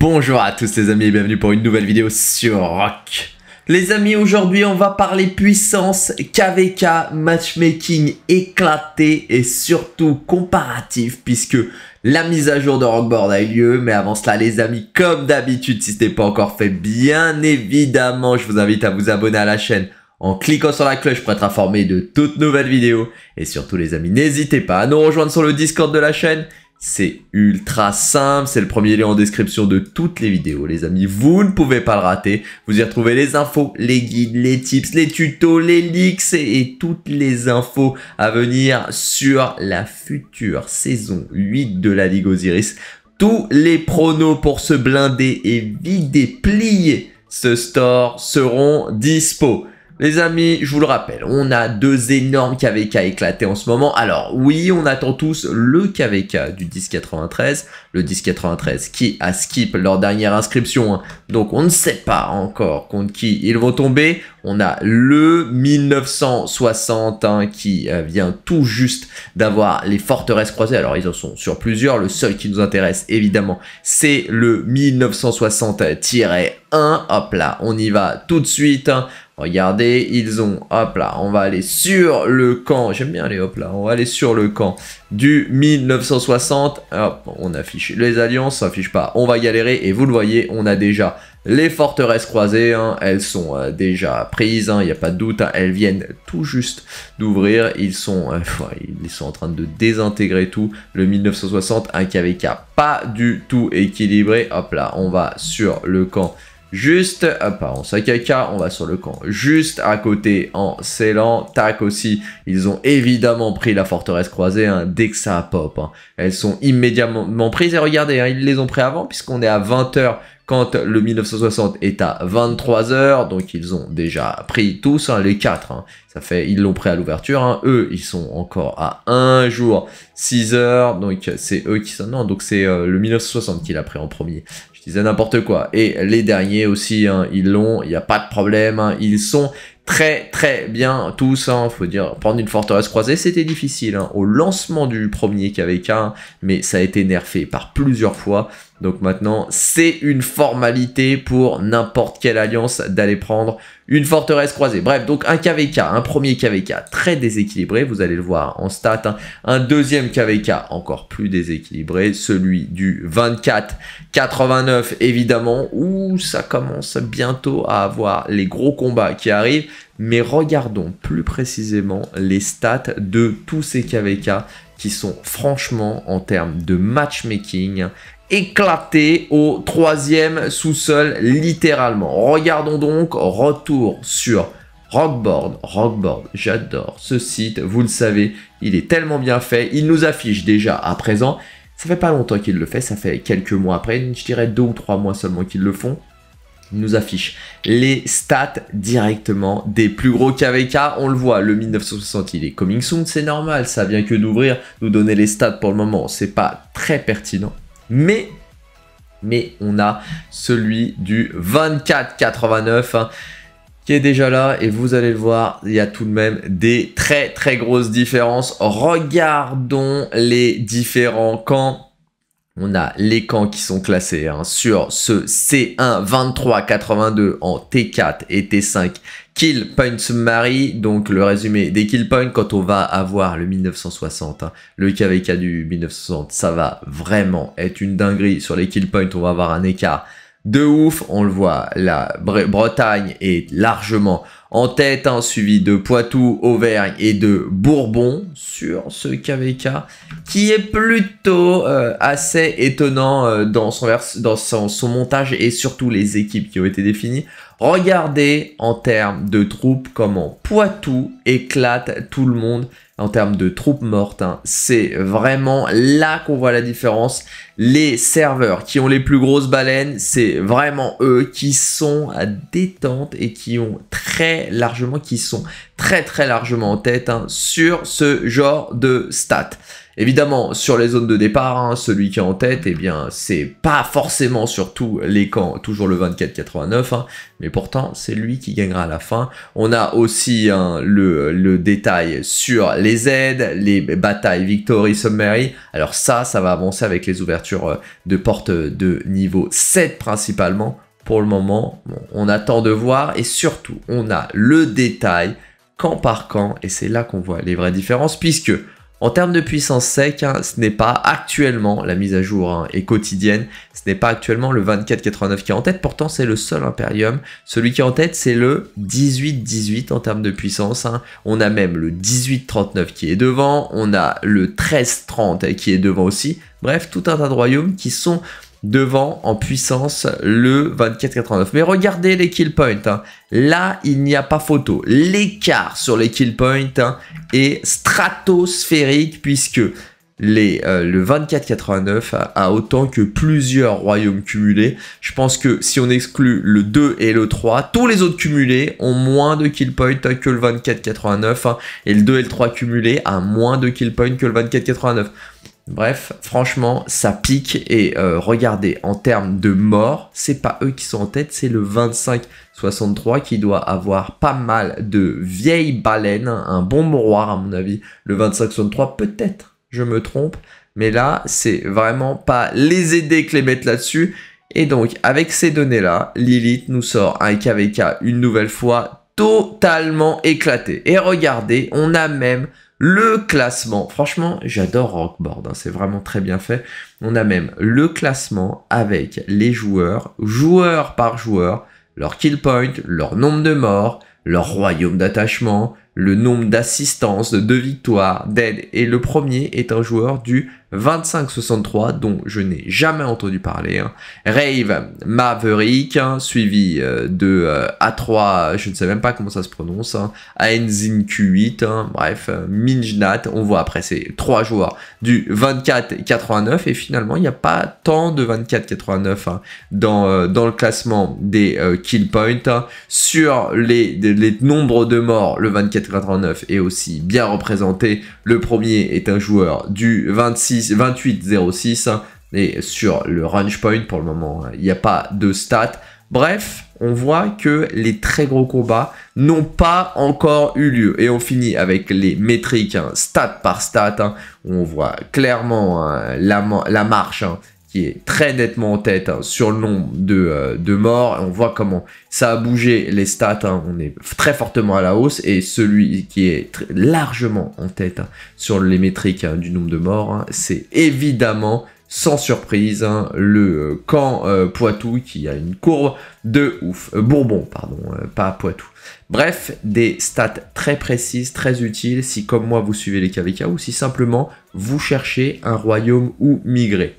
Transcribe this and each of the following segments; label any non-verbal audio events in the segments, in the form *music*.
Bonjour à tous les amis et bienvenue pour une nouvelle vidéo sur Rock. Les amis, aujourd'hui on va parler puissance, KVK, matchmaking éclaté et surtout comparatif puisque la mise à jour de Rockboard a eu lieu. Mais avant cela les amis, comme d'habitude, si ce n'est pas encore fait, bien évidemment, je vous invite à vous abonner à la chaîne en cliquant sur la cloche pour être informé de toutes nouvelles vidéos. Et surtout les amis, n'hésitez pas à nous rejoindre sur le Discord de la chaîne c'est ultra simple, c'est le premier lien en description de toutes les vidéos les amis, vous ne pouvez pas le rater. Vous y retrouvez les infos, les guides, les tips, les tutos, les leaks et, toutes les infos à venir sur la future saison 8 de la Ligue Osiris. Tous les pronos pour se blinder et vider, plier ce store seront dispo. Les amis, je vous le rappelle, on a deux énormes KVK éclatés en ce moment. Alors oui, on attend tous le KVK du 1093, le 1093 qui a skip leur dernière inscription. Hein. Donc on ne sait pas encore contre qui ils vont tomber. On a le 1960 qui euh, vient tout juste d'avoir les forteresses croisées. Alors ils en sont sur plusieurs. Le seul qui nous intéresse évidemment, c'est le 1960-1. Hop là, on y va tout de suite. Hein. Regardez, ils ont, hop là, on va aller sur le camp, j'aime bien les hop là, on va aller sur le camp du 1960. Hop, on affiche les alliances, ça affiche pas, on va galérer et vous le voyez, on a déjà les forteresses croisées, hein. elles sont euh, déjà prises, hein. il n'y a pas de doute, hein. elles viennent tout juste d'ouvrir, ils sont euh, *laughs* ils sont en train de désintégrer tout, le 1960, un KVK pas du tout équilibré, hop là, on va sur le camp Juste, pas en caca, on va sur le camp. Juste à côté en scellant. tac aussi. Ils ont évidemment pris la forteresse croisée hein, dès que ça pop. Hein. Elles sont immédiatement prises et regardez, hein, ils les ont pris avant puisqu'on est à 20h quand le 1960 est à 23h, donc ils ont déjà pris tous les 4. Ça fait, ils l'ont pris à l'ouverture. Eux, ils sont encore à un jour, 6h. Donc c'est eux qui sont. Non, donc c'est euh, le 1960 qui l'a pris en premier je disais n'importe quoi. Et les derniers aussi, hein, ils l'ont, il n'y a pas de problème, hein. ils sont très très bien tous, hein, faut dire, prendre une forteresse croisée, c'était difficile hein, au lancement du premier KVK, mais ça a été nerfé par plusieurs fois, donc maintenant, c'est une formalité pour n'importe quelle alliance d'aller prendre une forteresse croisée. Bref, donc un KVK, un premier KVK très déséquilibré, vous allez le voir en stats. Hein. Un deuxième KVK encore plus déséquilibré, celui du 24-89 évidemment, où ça commence bientôt à avoir les gros combats qui arrivent. Mais regardons plus précisément les stats de tous ces KVK qui sont franchement en termes de matchmaking éclaté au troisième sous-sol littéralement. Regardons donc, retour sur Rockboard. Rockboard, j'adore ce site, vous le savez, il est tellement bien fait, il nous affiche déjà à présent. Ça fait pas longtemps qu'il le fait, ça fait quelques mois après, je dirais deux ou trois mois seulement qu'ils le font nous affiche les stats directement des plus gros KVK. On le voit, le 1960, il est coming soon, c'est normal, ça vient que d'ouvrir, nous donner les stats pour le moment, c'est pas très pertinent. Mais, mais on a celui du 24,89 hein, qui est déjà là et vous allez le voir, il y a tout de même des très très grosses différences. Regardons les différents camps on a les camps qui sont classés hein, sur ce C1 23 82 en T4 et T5 Kill Points Summary, donc le résumé des Kill Points quand on va avoir le 1960, hein, le KVK du 1960, ça va vraiment être une dinguerie sur les Kill Points, on va avoir un écart de ouf. On le voit, la Bretagne est largement en tête, hein, suivi de Poitou, Auvergne et de Bourbon sur ce KVK, qui est plutôt euh, assez étonnant euh, dans, son dans son, montage et surtout les équipes qui ont été définies. Regardez en termes de troupes comment Poitou éclate tout le monde en termes de troupes mortes. Hein. C'est vraiment là qu'on voit la différence. Les serveurs qui ont les plus grosses baleines, c'est vraiment eux qui sont à détente et qui ont très largement, qui sont très très largement en tête hein, sur ce genre de stats. Évidemment, sur les zones de départ, hein, celui qui est en tête, et eh bien, c'est pas forcément sur tous les camps, toujours le 24-89, mais pourtant, c'est lui qui gagnera à la fin. On a aussi le détail sur les les aides, les batailles, victory, summary. Alors ça, ça va avancer avec les ouvertures euh, de portes de niveau 7 principalement. Pour le moment, on attend de voir et surtout, on a le détail camp par camp et c'est là qu'on voit les vraies différences puisque en termes de puissance sec, hein, ce n'est pas actuellement, la mise à jour hein, et est quotidienne, ce n'est pas actuellement le 2489 qui est en tête, pourtant c'est le seul Imperium. Celui qui est en tête, c'est le 1818 en termes de puissance. Hein. On a même le 1839 qui est devant, on a le 1330 qui est devant aussi. Bref, tout un tas de royaumes qui sont devant en puissance le 2489. Mais regardez les kill points. Hein. Là, il n'y a pas photo. L'écart sur les kill points hein, est stratosphérique puisque les, euh, le 2489 a, autant que plusieurs royaumes cumulés. Je pense que si on exclut le 2 et le 3, tous les autres cumulés ont moins de kill points que le 2489 hein, et le 2 et le 3 cumulés ont moins de kill points que le 2489. Bref, franchement, ça pique. Et euh, regardez, en termes de morts, c'est pas eux qui sont en tête, c'est le 25-63 qui doit avoir pas mal de vieilles baleines, un bon mouroir à mon avis. Le 25 peut-être, je me trompe. Mais là, c'est vraiment pas les aider que les mettre là-dessus. Et donc, avec ces données-là, Lilith nous sort un KVK une nouvelle fois totalement éclaté. Et regardez, on a même le classement. Franchement, j'adore Rockboard, hein, c'est vraiment très bien fait. On a même le classement avec les joueurs, joueur par joueur, leur kill point, leur nombre de morts, leur royaume d'attachement, le nombre d'assistances, de victoires, d'aide. Et le premier est un joueur du 25-63, dont je n'ai jamais entendu parler. Hein. Rave Maverick, hein, suivi euh, de euh, A3, je ne sais même pas comment ça se prononce, hein, Q8, hein, bref, euh, Minjnat, on voit après ces trois joueurs du 24-89, et finalement, il n'y a pas tant de 24-89 dans, dans le classement des kill points. Sur les, les, les nombres de morts, le 24-89 est aussi bien représenté. Le premier est un joueur du 26 28.06, hein, et sur le range point pour le moment, hein. il n'y a pas de stats. Bref, on voit que les très gros combats n'ont pas encore eu lieu. Et on finit avec les métriques, hein, stat par stat. où on voit clairement la, la, marche qui est très nettement en tête hein, sur le nombre de, euh, morts. On voit comment ça a bougé les stats. Hein. on est très fortement à la hausse. Et celui qui est largement en tête hein, sur les métriques du nombre de morts, c'est évidemment sans surprise, le euh, camp euh, Poitou qui a une courbe de ouf. Bourbon, pardon, pas Poitou. Bref, des stats très précises, très utiles si comme moi vous suivez les KVK ou si simplement vous cherchez un royaume où migrer.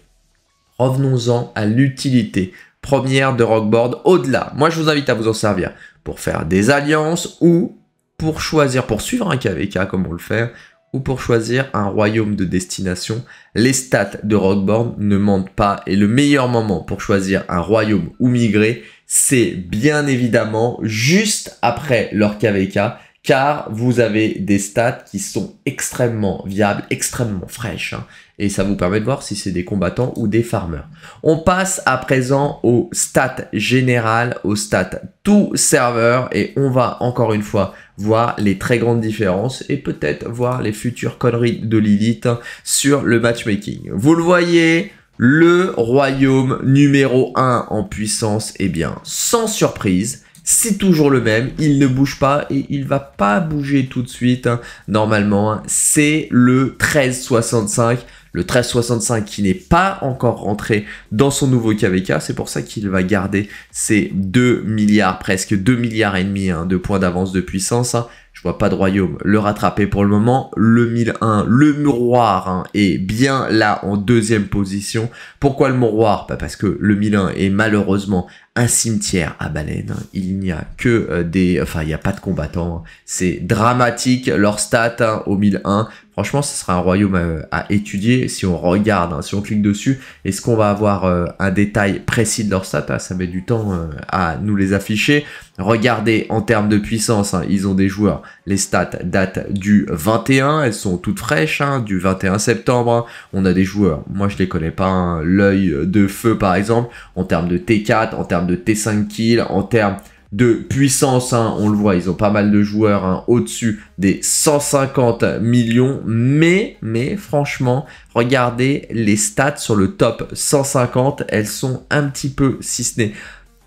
Revenons-en à l'utilité première de Rockboard au-delà. Moi, je vous invite à vous en servir pour faire des alliances ou pour choisir, pour suivre un KVK comme on le fait, ou pour choisir un royaume de destination. Les stats de Rockboard ne mentent pas et le meilleur moment pour choisir un royaume ou migrer, c'est bien évidemment juste après leur KVK car vous avez des stats qui sont extrêmement viables, extrêmement fraîches, hein. et ça vous permet de voir si c'est des combattants ou des farmers. On passe à présent aux stats générales, aux stats tout serveur, et on va encore une fois voir les très grandes différences et peut-être voir les futures conneries de Lilith hein, sur le matchmaking. Vous le voyez, le royaume numéro 1 en puissance, eh bien, sans surprise, c'est toujours le même, il ne bouge pas et il va pas bouger tout de suite. Hein. Normalement, hein, c'est le 1365 le 1365 qui n'est pas encore rentré dans son nouveau KVK. C'est pour ça qu'il va garder ses 2 milliards, presque 2 milliards et demi hein, de points d'avance de puissance. Hein. Je vois pas de royaume le rattraper pour le moment. Le 1001, le miroir hein, est bien là en deuxième position. Pourquoi le miroir bah, Parce que le 1001 est malheureusement un cimetière à baleine. Il n'y a que euh, des... Enfin, il n'y a pas de combattants. C'est dramatique. Leur stat au 1001 Franchement, ce sera un royaume euh, à, étudier. Si on regarde, hein, si on clique dessus, est-ce qu'on va avoir euh, un détail précis de leurs stats ah, Ça met du temps euh, à nous les afficher. Regardez en termes de puissance, hein, ils ont des joueurs. Les stats datent du 21, elles sont toutes fraîches, hein, du 21 septembre. On a des joueurs, moi je les connais pas, l'œil de feu par exemple, en termes de T4, en termes de T5 kill, en termes de puissance. Hein. On le voit, ils ont pas mal de joueurs hein, au-dessus des 150 millions. Mais, mais franchement, regardez les stats sur le top 150. Elles sont un petit peu, si ce n'est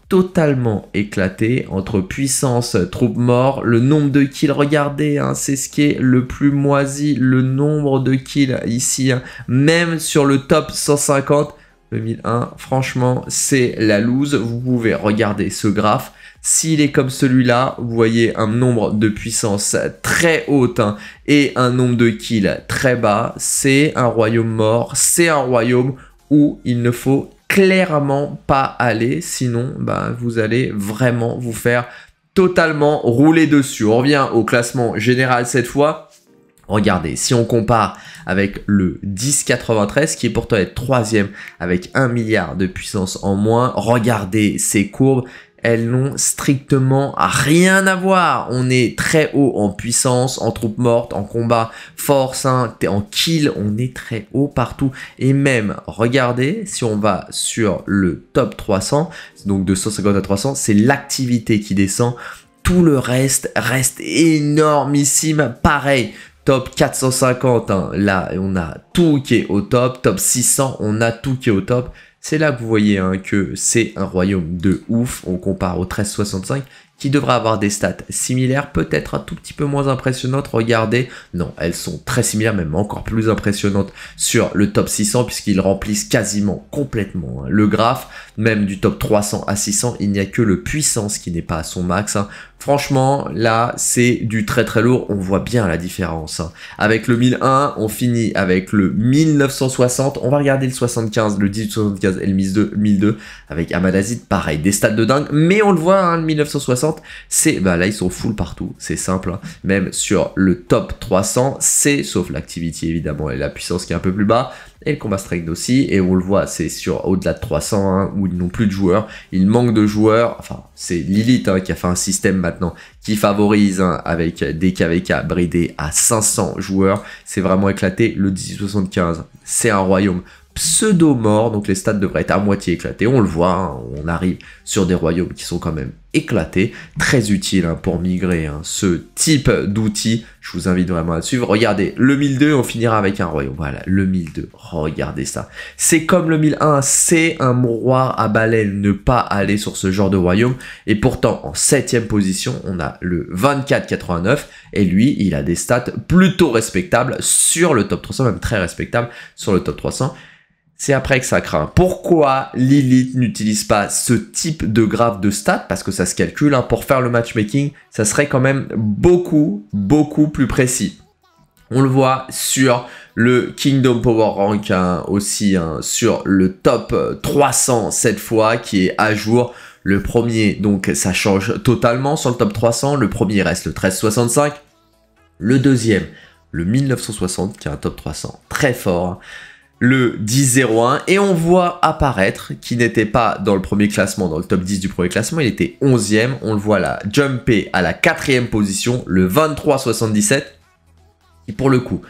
totalement éclatées entre puissance, troupes mort, le nombre de kills, regardez, hein, c'est ce qui est le plus moisi, le nombre de kills ici, même sur le top 150, 2001, franchement, c'est la loose, vous pouvez regarder ce graphe, s'il est comme celui-là, vous voyez un nombre de puissance très haute hein, et un nombre de kills très bas, c'est un royaume mort, c'est un royaume où il ne faut clairement pas aller, sinon bah, vous allez vraiment vous faire totalement rouler dessus. On revient au classement général cette fois. Regardez, si on compare avec le 1093 qui est pourtant être troisième avec un milliard de puissance en moins, regardez ces courbes, elles n'ont strictement rien à voir. On est très haut en puissance, en troupes mortes, en combat, force, en kill, on est très haut partout. Et même, regardez, si on va sur le top 300, donc de 150 à 300, c'est l'activité qui descend. Tout le reste reste énormissime. Pareil, top 450, hein. là on a tout qui est au top, top 600, on a tout qui est au top. C'est là que vous voyez hein, que c'est un royaume de ouf. On compare au 1365 qui devrait avoir des stats similaires, peut-être un tout petit peu moins impressionnantes. Regardez, non, elles sont très similaires, même encore plus impressionnantes sur le top 600 puisqu'ils remplissent quasiment complètement hein, le graphe. Même du top 300 à 600, il n'y a que le puissance qui n'est pas à son max. Hein. Franchement, là, c'est du très très lourd. On voit bien la différence. Hein. Avec le 1001, on finit avec le 1960. On va regarder le 75, le 1875 et le 1002. Avec Amadazid, pareil, des stats de dingue. Mais on le voit, le 1960 c'est bah, là ils sont full partout, c'est simple, hein. même sur le top 300, c'est sauf l'activité évidemment et la puissance qui est un peu plus bas, et le combat strength aussi, et on le voit, c'est sur au-delà de 300 hein, où ils n'ont plus de joueurs, il manque de joueurs, enfin c'est Lilith hein, qui a fait un système maintenant qui favorise avec des KVK bridés à 500 joueurs, c'est vraiment éclaté, le 1075. c'est un royaume pseudo-mort, donc les stats devraient être à moitié éclatés, on le voit, on arrive sur des royaumes qui sont quand même éclaté, très utile hein, pour migrer hein, ce type d'outil. Je vous invite vraiment à suivre. Regardez, le 1002, on finira avec un royaume. Voilà, le 1002, regardez ça. C'est comme le 1001, c'est un mouroir à baleine, ne pas aller sur ce genre de royaume. Et pourtant, en septième position, on a le 2489, et lui, il a des stats plutôt respectables sur le top 300, même très respectable sur le top 300 c'est après que ça craint. Pourquoi Lilith n'utilise pas ce type de graphe de stats Parce que ça se calcule, hein. pour faire le matchmaking, ça serait quand même beaucoup, beaucoup plus précis. On le voit sur le Kingdom Power Rank hein, aussi, hein, sur le top 300 cette fois, qui est à jour. Le premier, donc ça change totalement sur le top 300. Le premier reste le 1365. Le deuxième, le 1960, qui est un top 300 très fort le 10-01 et on voit apparaître qui n'était pas dans le premier classement, dans le top 10 du premier classement, il était 11e, on le voit là jumper à la quatrième position, le 23-77, et pour le coup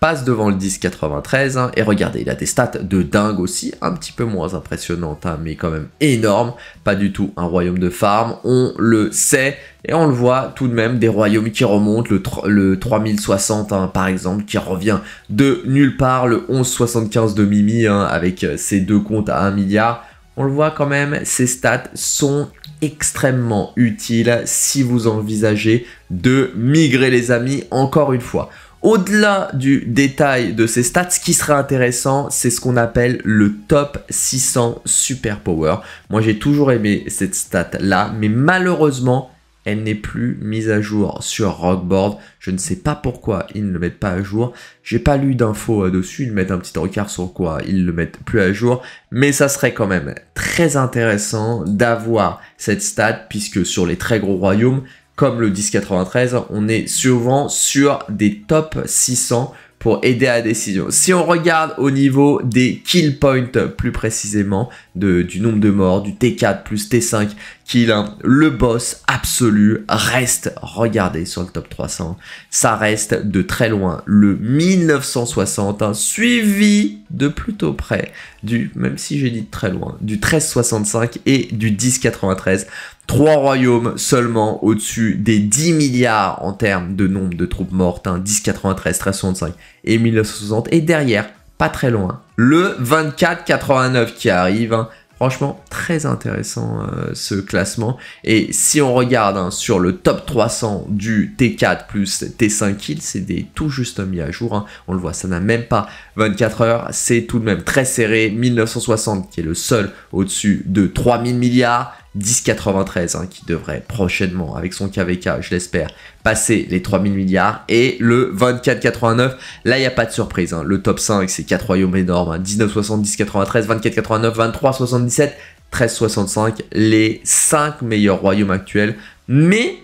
passe devant le 10,93 hein, et regardez, il a des stats de dingue aussi, un petit peu moins impressionnante, hein, mais quand même énorme. Pas du tout un royaume de farm, on le sait et on le voit tout de même, des royaumes qui remontent, le, 3060 hein, par exemple, qui revient de nulle part, le 1175 de Mimi avec euh, ses deux comptes à 1 milliard. On le voit quand même, ces stats sont extrêmement utiles si vous envisagez de migrer les amis encore une fois. Au-delà du détail de ces stats, ce qui serait intéressant, c'est ce qu'on appelle le top 600 super power. Moi, j'ai toujours aimé cette stat là, mais malheureusement, elle n'est plus mise à jour sur Rockboard. Je ne sais pas pourquoi ils ne le mettent pas à jour. J'ai pas lu d'infos euh, dessus. Ils mettent un petit encart sur quoi ils le mettent plus à jour. Mais ça serait quand même très intéressant d'avoir cette stat puisque sur les très gros royaumes, comme le 1093, on est souvent sur des top 600 pour aider à la décision. Si on regarde au niveau des kill points plus précisément, de, du nombre de morts, du T4 plus T5 kill, le boss absolu reste, regardez sur le top 300, ça reste de très loin le 1960, hein, suivi de plutôt près du, même si j'ai dit très loin, du 1365 et du 1093. Trois royaumes seulement au-dessus des 10 milliards en termes de nombre de troupes mortes, hein, 1093, 1365 et 1960. Et derrière, pas très loin, le 24 89 qui arrive. Hein. Franchement, très intéressant euh, ce classement. Et si on regarde hein, sur le top 300 du T4 plus T5 kills, c'est des tout juste mis à jour. Hein. On le voit, ça n'a même pas 24 heures. C'est tout de même très serré. 1960 qui est le seul au-dessus de 3000 milliards 10,93 hein, qui devrait prochainement, avec son KVK, je l'espère, passer les 3000 milliards. Et le 24,89, là, il n'y a pas de surprise. Hein. Le top 5, c'est 4 royaumes énormes. 19,70, 10,93, 24,89, 23,77, 13,65. Les 5 meilleurs royaumes actuels. Mais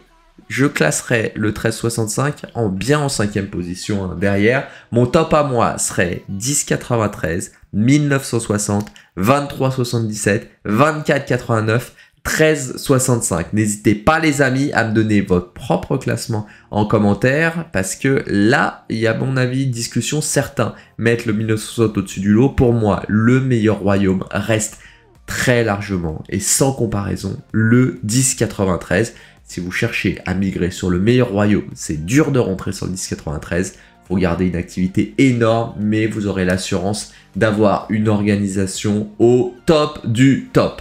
je classerai le 13,65 en bien en cinquième position hein, derrière. Mon top à moi serait 10,93, 1960, 23,77, 24,89 1365. N'hésitez pas les amis à me donner votre propre classement en commentaire parce que là, il y a mon avis discussion certains Mettre le 1960 au-dessus du lot, pour moi, le meilleur royaume reste très largement et sans comparaison le 1093. Si vous cherchez à migrer sur le meilleur royaume, c'est dur de rentrer sur le 1093. Vous gardez une activité énorme, mais vous aurez l'assurance d'avoir une organisation au top du top.